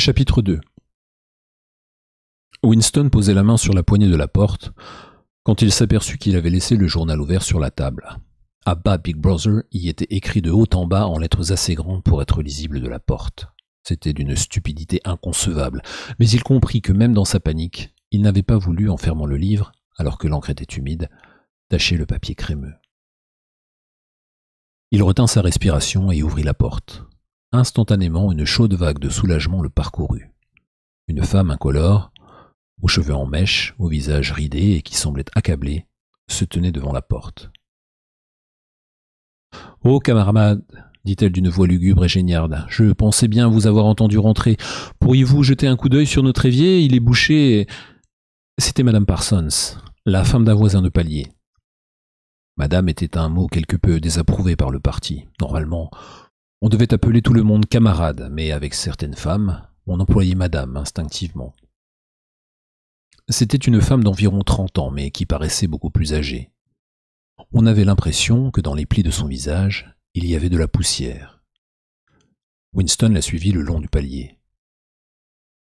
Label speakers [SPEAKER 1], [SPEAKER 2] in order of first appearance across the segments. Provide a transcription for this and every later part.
[SPEAKER 1] Chapitre 2 Winston posait la main sur la poignée de la porte quand il s'aperçut qu'il avait laissé le journal ouvert sur la table. À bas Big Brother y était écrit de haut en bas en lettres assez grandes pour être lisible de la porte. C'était d'une stupidité inconcevable, mais il comprit que même dans sa panique, il n'avait pas voulu, en fermant le livre, alors que l'encre était humide, tacher le papier crémeux. Il retint sa respiration et ouvrit la porte. Instantanément, une chaude vague de soulagement le parcourut. Une femme incolore, aux cheveux en mèche, au visage ridé et qui semblait accablée, se tenait devant la porte. Ô oh, camarade, dit-elle d'une voix lugubre et géniarde, je pensais bien vous avoir entendu rentrer. Pourriez-vous jeter un coup d'œil sur notre évier Il est bouché. Et... C'était Madame Parsons, la femme d'un voisin de palier. Madame était un mot quelque peu désapprouvé par le parti. Normalement, on devait appeler tout le monde camarade, mais avec certaines femmes, on employait madame instinctivement. C'était une femme d'environ trente ans, mais qui paraissait beaucoup plus âgée. On avait l'impression que dans les plis de son visage, il y avait de la poussière. Winston la suivit le long du palier.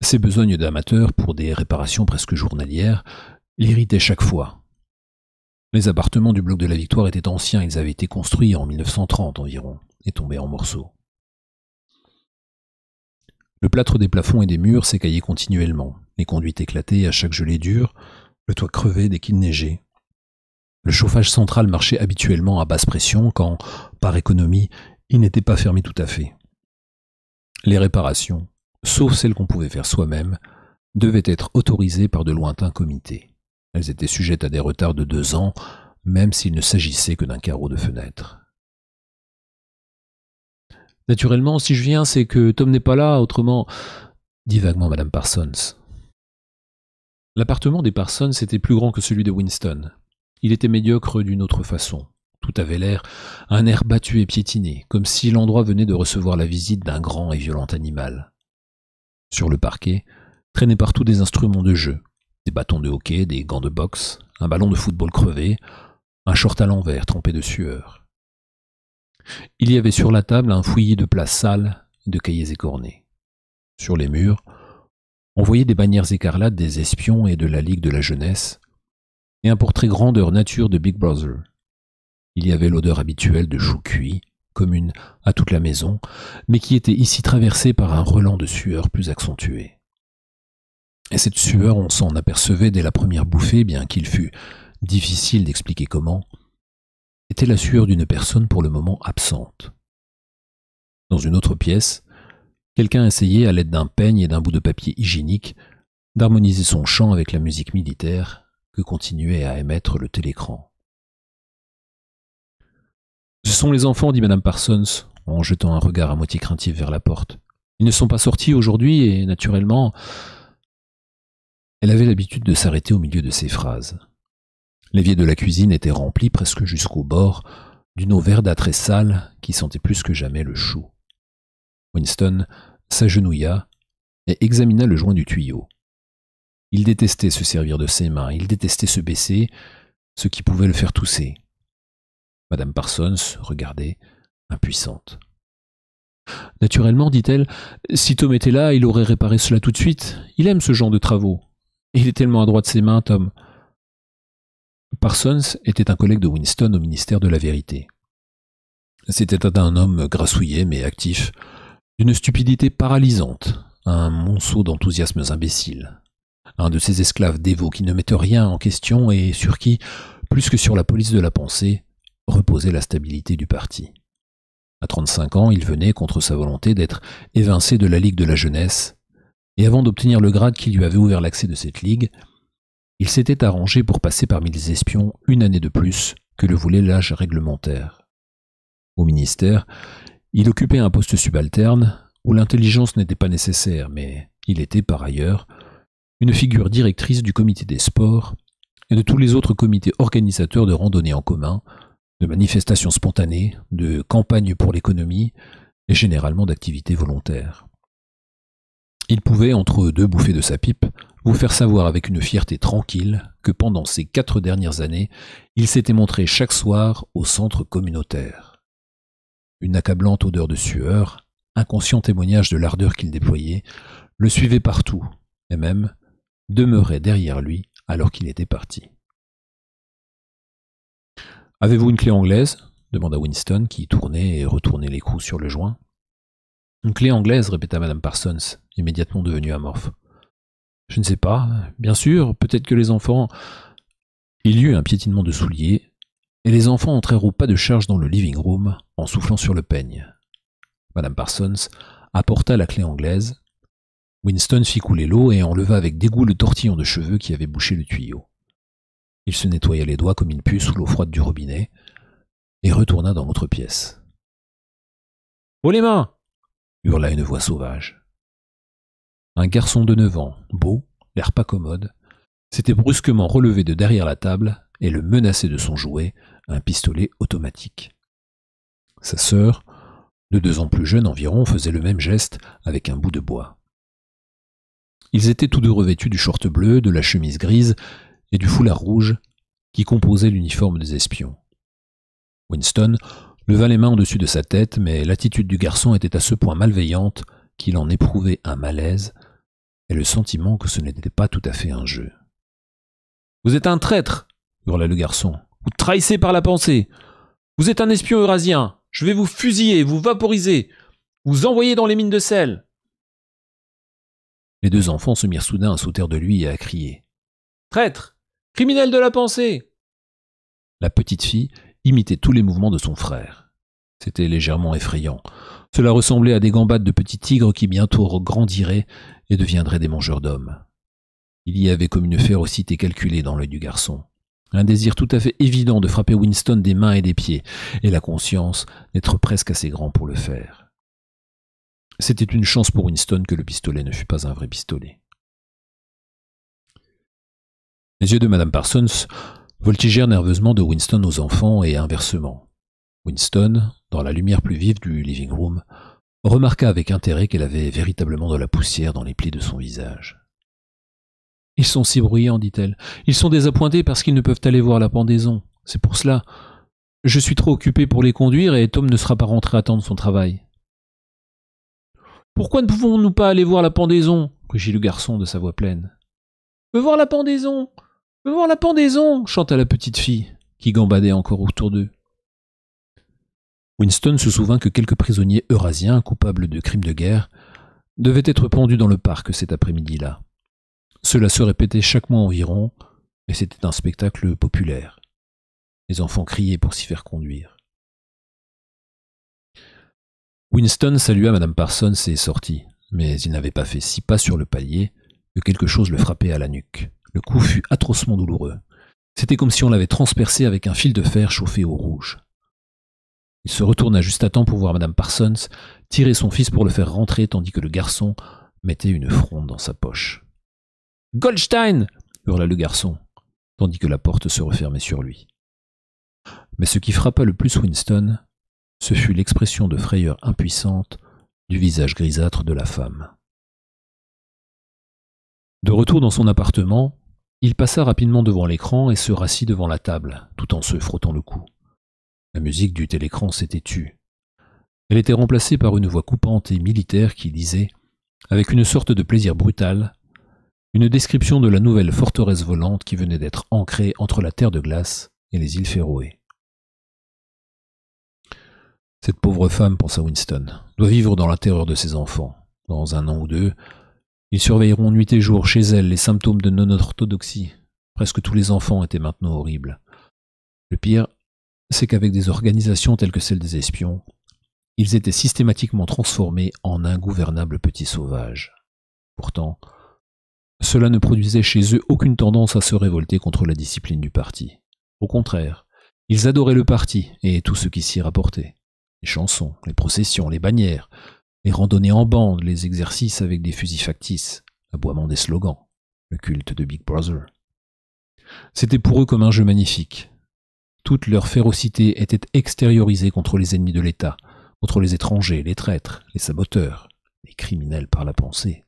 [SPEAKER 1] Ses besognes d'amateur pour des réparations presque journalières l'irritaient chaque fois. Les appartements du bloc de la Victoire étaient anciens, ils avaient été construits en 1930 environ et tombé en morceaux. Le plâtre des plafonds et des murs s'écaillait continuellement, les conduites éclataient à chaque gelée dure, le toit crevait dès qu'il neigeait. Le chauffage central marchait habituellement à basse pression quand, par économie, il n'était pas fermé tout à fait. Les réparations, sauf celles qu'on pouvait faire soi-même, devaient être autorisées par de lointains comités. Elles étaient sujettes à des retards de deux ans, même s'il ne s'agissait que d'un carreau de fenêtre. Naturellement, si je viens, c'est que Tom n'est pas là, autrement. dit vaguement Madame Parsons. L'appartement des Parsons était plus grand que celui de Winston. Il était médiocre d'une autre façon. Tout avait l'air, un air battu et piétiné, comme si l'endroit venait de recevoir la visite d'un grand et violent animal. Sur le parquet, traînaient partout des instruments de jeu, des bâtons de hockey, des gants de boxe, un ballon de football crevé, un short à l'envers trempé de sueur. Il y avait sur la table un fouillis de plats sales et de cahiers écornés. Sur les murs, on voyait des bannières écarlates des espions et de la Ligue de la jeunesse, et un portrait grandeur nature de Big Brother. Il y avait l'odeur habituelle de chou cuit, commune à toute la maison, mais qui était ici traversée par un relent de sueur plus accentué. Et cette sueur, on s'en apercevait dès la première bouffée, bien qu'il fût difficile d'expliquer comment, était la sueur d'une personne pour le moment absente. Dans une autre pièce, quelqu'un essayait, à l'aide d'un peigne et d'un bout de papier hygiénique, d'harmoniser son chant avec la musique militaire que continuait à émettre le télécran. Ce sont les enfants, dit Madame Parsons, en jetant un regard à moitié craintif vers la porte. Ils ne sont pas sortis aujourd'hui et, naturellement, elle avait l'habitude de s'arrêter au milieu de ses phrases. L'évier de la cuisine était rempli presque jusqu'au bord d'une eau verdâtre et sale qui sentait plus que jamais le chou. Winston s'agenouilla et examina le joint du tuyau. Il détestait se servir de ses mains, il détestait se baisser, ce qui pouvait le faire tousser. Madame Parsons regardait, impuissante. Naturellement, dit-elle, si Tom était là, il aurait réparé cela tout de suite. Il aime ce genre de travaux. Il est tellement adroit de ses mains, Tom. Parsons était un collègue de Winston au ministère de la Vérité. C'était un homme grassouillet mais actif, d'une stupidité paralysante, un monceau d'enthousiasmes imbéciles, un de ces esclaves dévots qui ne mettent rien en question et sur qui, plus que sur la police de la pensée, reposait la stabilité du parti. À 35 ans, il venait, contre sa volonté, d'être évincé de la Ligue de la Jeunesse, et avant d'obtenir le grade qui lui avait ouvert l'accès de cette Ligue, il s'était arrangé pour passer parmi les espions une année de plus que le voulait l'âge réglementaire. Au ministère, il occupait un poste subalterne où l'intelligence n'était pas nécessaire, mais il était par ailleurs une figure directrice du comité des sports et de tous les autres comités organisateurs de randonnées en commun, de manifestations spontanées, de campagnes pour l'économie et généralement d'activités volontaires. Il pouvait, entre deux bouffées de sa pipe, vous faire savoir avec une fierté tranquille que pendant ces quatre dernières années, il s'était montré chaque soir au centre communautaire. Une accablante odeur de sueur, inconscient témoignage de l'ardeur qu'il déployait, le suivait partout, et même demeurait derrière lui alors qu'il était parti. Avez-vous une clé anglaise demanda Winston, qui tournait et retournait les coups sur le joint. Une clé anglaise, répéta Madame Parsons, immédiatement devenue amorphe. Je ne sais pas. Bien sûr, peut-être que les enfants... Il y eut un piétinement de souliers, et les enfants entrèrent au pas de charge dans le living room en soufflant sur le peigne. Madame Parsons apporta la clé anglaise. Winston fit couler l'eau et enleva avec dégoût le tortillon de cheveux qui avait bouché le tuyau. Il se nettoya les doigts comme il put sous l'eau froide du robinet et retourna dans l'autre pièce. Oh les mains hurla une voix sauvage. Un garçon de neuf ans, beau, l'air pas commode, s'était brusquement relevé de derrière la table et le menaçait de son jouet, un pistolet automatique. Sa sœur, de deux ans plus jeune environ, faisait le même geste avec un bout de bois. Ils étaient tous deux revêtus du short bleu, de la chemise grise et du foulard rouge qui composait l'uniforme des espions. Winston leva les mains au-dessus de sa tête, mais l'attitude du garçon était à ce point malveillante qu'il en éprouvait un malaise et le sentiment que ce n'était pas tout à fait un jeu. Vous êtes un traître, hurla le garçon. Vous trahissez par la pensée. Vous êtes un espion eurasien. Je vais vous fusiller, vous vaporiser, vous envoyer dans les mines de sel. Les deux enfants se mirent soudain à sauter de lui et à crier. Traître Criminel de la pensée La petite fille imitait tous les mouvements de son frère. C'était légèrement effrayant. Cela ressemblait à des gambades de petits tigres qui bientôt grandiraient et deviendraient des mangeurs d'hommes. Il y avait comme une férocité calculée dans l'œil du garçon, un désir tout à fait évident de frapper Winston des mains et des pieds, et la conscience d'être presque assez grand pour le faire. C'était une chance pour Winston que le pistolet ne fût pas un vrai pistolet. Les yeux de Madame Parsons voltigèrent nerveusement de Winston aux enfants et inversement. Winston, dans la lumière plus vive du living room, remarqua avec intérêt qu'elle avait véritablement de la poussière dans les plis de son visage. Ils sont si bruyants, dit-elle. Ils sont désappointés parce qu'ils ne peuvent aller voir la pendaison. C'est pour cela. Je suis trop occupé pour les conduire et Tom ne sera pas rentré attendre son travail. Pourquoi ne pouvons-nous pas aller voir la pendaison rugit le garçon de sa voix pleine. voir la pendaison voir la pendaison chanta la petite fille, qui gambadait encore autour d'eux. Winston se souvint que quelques prisonniers eurasiens coupables de crimes de guerre devaient être pendus dans le parc cet après-midi-là. Cela se répétait chaque mois environ, et c'était un spectacle populaire. Les enfants criaient pour s'y faire conduire. Winston salua Madame Parsons et sortit, mais il n'avait pas fait six pas sur le palier que quelque chose le frappait à la nuque. Le coup fut atrocement douloureux. C'était comme si on l'avait transpercé avec un fil de fer chauffé au rouge. Il se retourna juste à temps pour voir Madame Parsons tirer son fils pour le faire rentrer, tandis que le garçon mettait une fronde dans sa poche. Goldstein hurla le garçon, tandis que la porte se refermait sur lui. Mais ce qui frappa le plus Winston, ce fut l'expression de frayeur impuissante du visage grisâtre de la femme. De retour dans son appartement, il passa rapidement devant l'écran et se rassit devant la table, tout en se frottant le cou. La musique du télécran s'était tue. Elle était remplacée par une voix coupante et militaire qui disait, avec une sorte de plaisir brutal, une description de la nouvelle forteresse volante qui venait d'être ancrée entre la terre de glace et les îles Féroé. Cette pauvre femme, pensa Winston, doit vivre dans la terreur de ses enfants. Dans un an ou deux, ils surveilleront nuit et jour chez elle les symptômes de non-orthodoxie. Presque tous les enfants étaient maintenant horribles. Le pire c'est qu'avec des organisations telles que celle des espions, ils étaient systématiquement transformés en ingouvernables petits sauvages. Pourtant, cela ne produisait chez eux aucune tendance à se révolter contre la discipline du parti. Au contraire, ils adoraient le parti et tout ce qui s'y rapportait. Les chansons, les processions, les bannières, les randonnées en bande, les exercices avec des fusils factices, l'aboiement des slogans, le culte de Big Brother. C'était pour eux comme un jeu magnifique, toute leur férocité était extériorisée contre les ennemis de l'État, contre les étrangers, les traîtres, les saboteurs, les criminels par la pensée.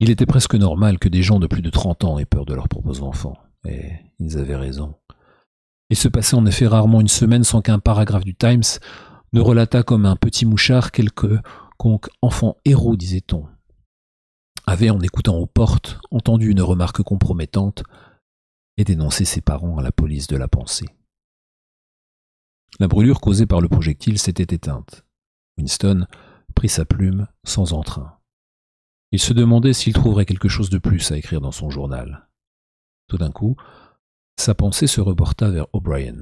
[SPEAKER 1] Il était presque normal que des gens de plus de 30 ans aient peur de leurs propres enfants, et ils avaient raison. Il se passait en effet rarement une semaine sans qu'un paragraphe du Times ne relatât comme un petit mouchard quelque conque enfant héros, disait-on, avait, en écoutant aux portes, entendu une remarque compromettante et dénoncer ses parents à la police de la pensée. La brûlure causée par le projectile s'était éteinte. Winston prit sa plume sans entrain. Il se demandait s'il trouverait quelque chose de plus à écrire dans son journal. Tout d'un coup, sa pensée se reporta vers O'Brien.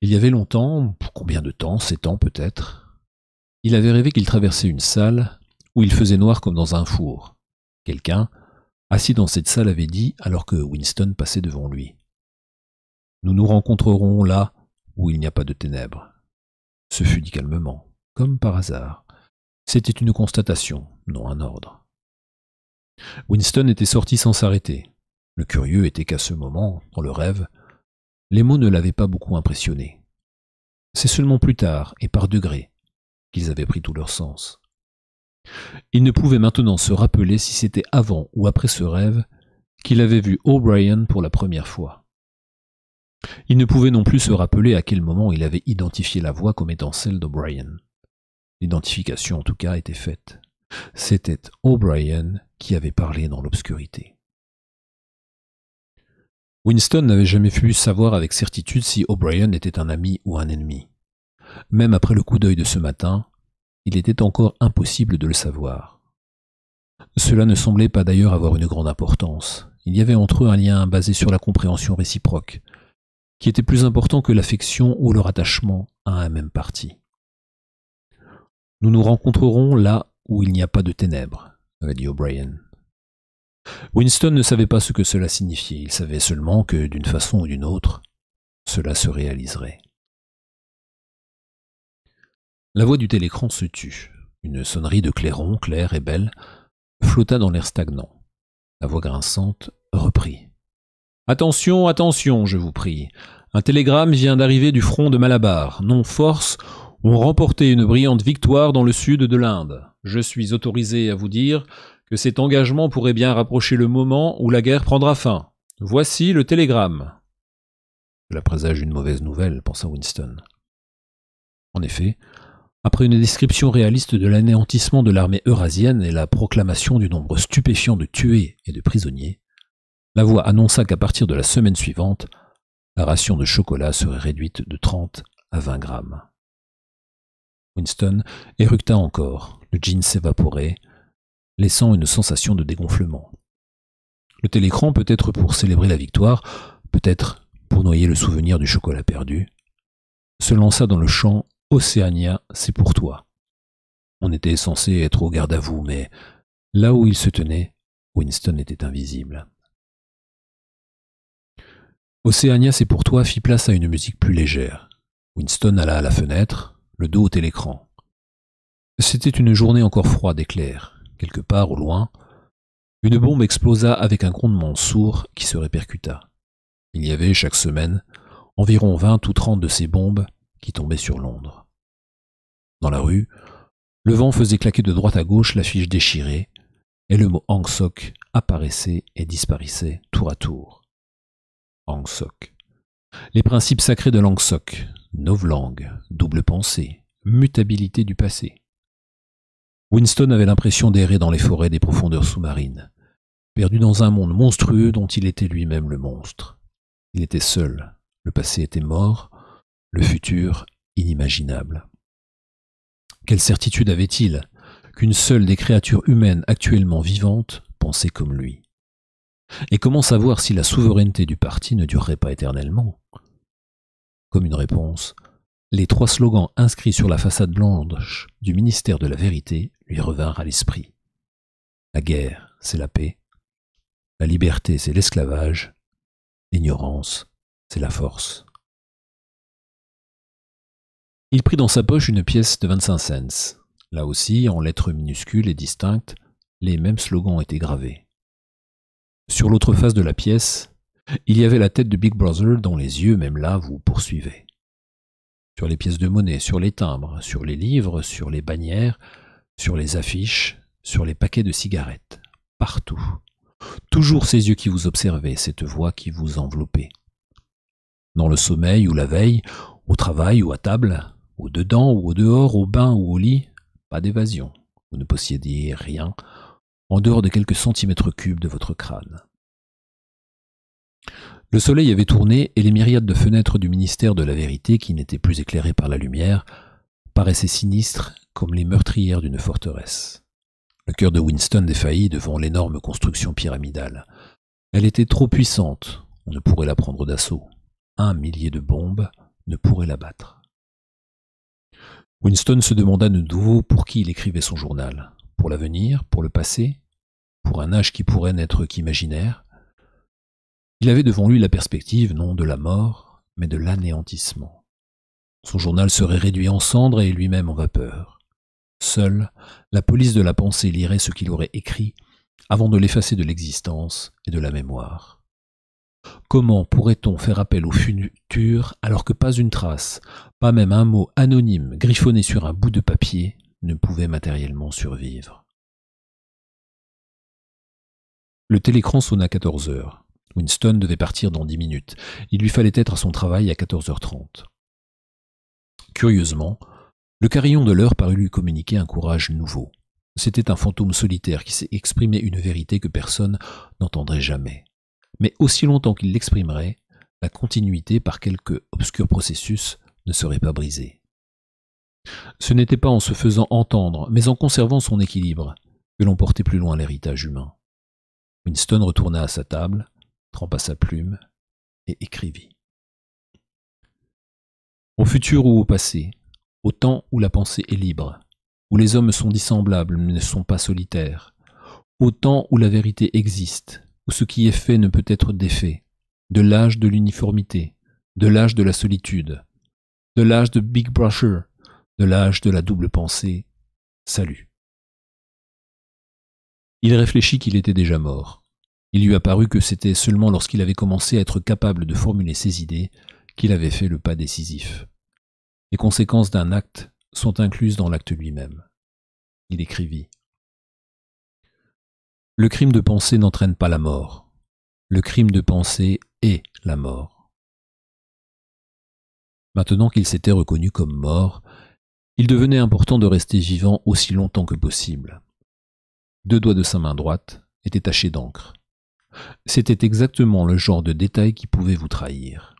[SPEAKER 1] Il y avait longtemps, combien de temps, sept ans peut-être, il avait rêvé qu'il traversait une salle où il faisait noir comme dans un four. Quelqu'un, assis dans cette salle avait dit alors que Winston passait devant lui. Nous nous rencontrerons là où il n'y a pas de ténèbres. Ce fut dit calmement, comme par hasard. C'était une constatation, non un ordre. Winston était sorti sans s'arrêter. Le curieux était qu'à ce moment, dans le rêve, les mots ne l'avaient pas beaucoup impressionné. C'est seulement plus tard, et par degrés, qu'ils avaient pris tout leur sens. Il ne pouvait maintenant se rappeler si c'était avant ou après ce rêve qu'il avait vu O'Brien pour la première fois. Il ne pouvait non plus se rappeler à quel moment il avait identifié la voix comme étant celle d'O'Brien. L'identification en tout cas était faite. C'était O'Brien qui avait parlé dans l'obscurité. Winston n'avait jamais pu savoir avec certitude si O'Brien était un ami ou un ennemi. Même après le coup d'œil de ce matin, il était encore impossible de le savoir. Cela ne semblait pas d'ailleurs avoir une grande importance. Il y avait entre eux un lien basé sur la compréhension réciproque, qui était plus important que l'affection ou le rattachement à un même parti. Nous nous rencontrerons là où il n'y a pas de ténèbres, avait dit O'Brien. Winston ne savait pas ce que cela signifiait, il savait seulement que, d'une façon ou d'une autre, cela se réaliserait. La voix du télécran se tut. Une sonnerie de clairon, claire et belle, flotta dans l'air stagnant. La voix grinçante reprit. Attention, attention, je vous prie. Un télégramme vient d'arriver du front de Malabar. Non force ont remporté une brillante victoire dans le sud de l'Inde. Je suis autorisé à vous dire que cet engagement pourrait bien rapprocher le moment où la guerre prendra fin. Voici le télégramme. Cela présage une mauvaise nouvelle, pensa Winston. En effet, après une description réaliste de l'anéantissement de l'armée eurasienne et la proclamation du nombre stupéfiant de tués et de prisonniers, la voix annonça qu'à partir de la semaine suivante, la ration de chocolat serait réduite de 30 à 20 grammes. Winston éructa encore, le jean s'évaporait, laissant une sensation de dégonflement. Le télécran peut être pour célébrer la victoire, peut-être pour noyer le souvenir du chocolat perdu, se lança dans le champ Océania, c'est pour toi. On était censé être au garde à vous, mais là où il se tenait, Winston était invisible. Océania, c'est pour toi fit place à une musique plus légère. Winston alla à la fenêtre, le dos au télécran. C'était une journée encore froide et claire. Quelque part, au loin, une bombe explosa avec un grondement sourd qui se répercuta. Il y avait chaque semaine environ vingt ou trente de ces bombes qui tombait sur Londres. Dans la rue, le vent faisait claquer de droite à gauche l'affiche déchirée, et le mot Angsok apparaissait et disparaissait tour à tour. Angsok. Les principes sacrés de l'Angsok. novlangue, double pensée, mutabilité du passé. Winston avait l'impression d'errer dans les forêts des profondeurs sous-marines, perdu dans un monde monstrueux dont il était lui-même le monstre. Il était seul, le passé était mort, le futur inimaginable. Quelle certitude avait-il qu'une seule des créatures humaines actuellement vivantes pensait comme lui Et comment savoir si la souveraineté du parti ne durerait pas éternellement Comme une réponse, les trois slogans inscrits sur la façade blanche du ministère de la vérité lui revinrent à l'esprit. La guerre, c'est la paix. La liberté, c'est l'esclavage. L'ignorance, c'est la force. Il prit dans sa poche une pièce de 25 cents. Là aussi, en lettres minuscules et distinctes, les mêmes slogans étaient gravés. Sur l'autre face de la pièce, il y avait la tête de Big Brother dont les yeux, même là, vous poursuivaient. Sur les pièces de monnaie, sur les timbres, sur les livres, sur les bannières, sur les affiches, sur les paquets de cigarettes, partout. Toujours ces yeux qui vous observaient, cette voix qui vous enveloppait. Dans le sommeil ou la veille, au travail ou à table, au dedans ou au dehors, au bain ou au lit, pas d'évasion. Vous ne possédez rien en dehors de quelques centimètres cubes de votre crâne. Le soleil avait tourné et les myriades de fenêtres du ministère de la vérité, qui n'étaient plus éclairées par la lumière, paraissaient sinistres comme les meurtrières d'une forteresse. Le cœur de Winston défaillit devant l'énorme construction pyramidale. Elle était trop puissante, on ne pourrait la prendre d'assaut. Un millier de bombes ne pourrait l'abattre. Winston se demanda de nouveau pour qui il écrivait son journal, pour l'avenir, pour le passé, pour un âge qui pourrait n'être qu'imaginaire. Il avait devant lui la perspective non de la mort, mais de l'anéantissement. Son journal serait réduit en cendres et lui-même en vapeur. Seule, la police de la pensée lirait ce qu'il aurait écrit avant de l'effacer de l'existence et de la mémoire. Comment pourrait-on faire appel au futur alors que pas une trace, pas même un mot anonyme griffonné sur un bout de papier ne pouvait matériellement survivre Le télécran sonna 14 heures. Winston devait partir dans dix minutes. Il lui fallait être à son travail à 14h30. Curieusement, le carillon de l'heure parut lui communiquer un courage nouveau. C'était un fantôme solitaire qui exprimé une vérité que personne n'entendrait jamais mais aussi longtemps qu'il l'exprimerait, la continuité par quelque obscur processus ne serait pas brisée. Ce n'était pas en se faisant entendre, mais en conservant son équilibre, que l'on portait plus loin l'héritage humain. Winston retourna à sa table, trempa sa plume et écrivit. Au futur ou au passé, au temps où la pensée est libre, où les hommes sont dissemblables mais ne sont pas solitaires, au temps où la vérité existe, où ce qui est fait ne peut être défait, de l'âge de l'uniformité, de l'âge de la solitude, de l'âge de Big brusher de l'âge de la double pensée. Salut. Il réfléchit qu'il était déjà mort. Il lui apparut que c'était seulement lorsqu'il avait commencé à être capable de formuler ses idées qu'il avait fait le pas décisif. Les conséquences d'un acte sont incluses dans l'acte lui-même. Il écrivit le crime de pensée n'entraîne pas la mort. Le crime de pensée est la mort. Maintenant qu'il s'était reconnu comme mort, il devenait important de rester vivant aussi longtemps que possible. Deux doigts de sa main droite étaient tachés d'encre. C'était exactement le genre de détail qui pouvait vous trahir.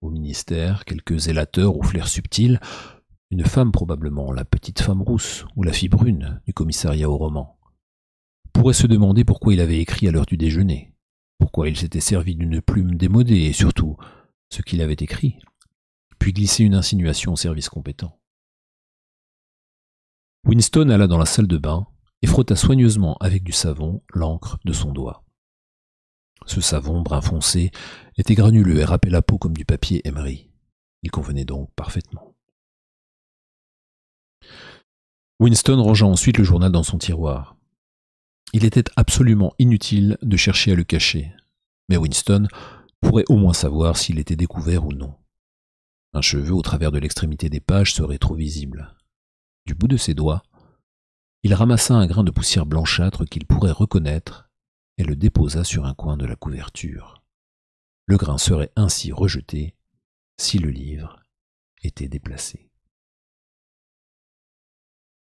[SPEAKER 1] Au ministère, quelques élateurs ou flair subtil, une femme probablement, la petite femme rousse ou la fille brune du commissariat au roman pourrait se demander pourquoi il avait écrit à l'heure du déjeuner, pourquoi il s'était servi d'une plume démodée et surtout ce qu'il avait écrit, puis glisser une insinuation au service compétent. Winston alla dans la salle de bain et frotta soigneusement avec du savon l'encre de son doigt. Ce savon brun foncé était granuleux et râpait la peau comme du papier émeri. Il convenait donc parfaitement. Winston rangea ensuite le journal dans son tiroir. Il était absolument inutile de chercher à le cacher, mais Winston pourrait au moins savoir s'il était découvert ou non. Un cheveu au travers de l'extrémité des pages serait trop visible. Du bout de ses doigts, il ramassa un grain de poussière blanchâtre qu'il pourrait reconnaître et le déposa sur un coin de la couverture. Le grain serait ainsi rejeté si le livre était déplacé.